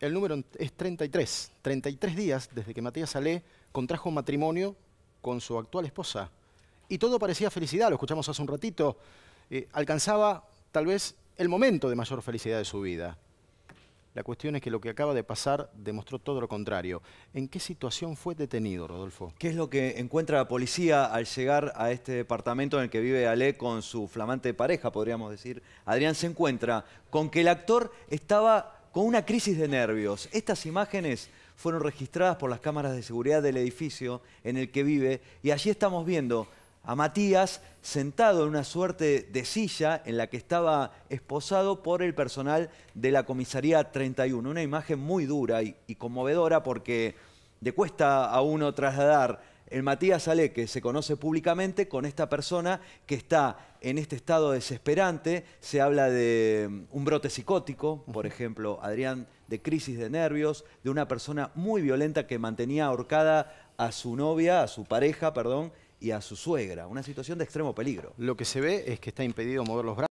el número es 33, 33 días desde que Matías Ale contrajo matrimonio con su actual esposa. Y todo parecía felicidad, lo escuchamos hace un ratito. Eh, alcanzaba tal vez el momento de mayor felicidad de su vida. La cuestión es que lo que acaba de pasar demostró todo lo contrario. ¿En qué situación fue detenido, Rodolfo? ¿Qué es lo que encuentra la policía al llegar a este departamento en el que vive Ale con su flamante pareja, podríamos decir? Adrián se encuentra con que el actor estaba con una crisis de nervios. Estas imágenes fueron registradas por las cámaras de seguridad del edificio en el que vive y allí estamos viendo a Matías sentado en una suerte de silla en la que estaba esposado por el personal de la comisaría 31. Una imagen muy dura y, conmovedora porque le cuesta a uno trasladar el Matías Ale, que se conoce públicamente con esta persona que está en este estado desesperante. Se habla de mm, un brote psicótico, por ejemplo, Adrián, de crisis de nervios, de una persona muy violenta que mantenía ahorcada a su novia, a su pareja, perdón, y a su suegra. Una situación de extremo peligro. Lo que se ve es que está impedido mover los brazos.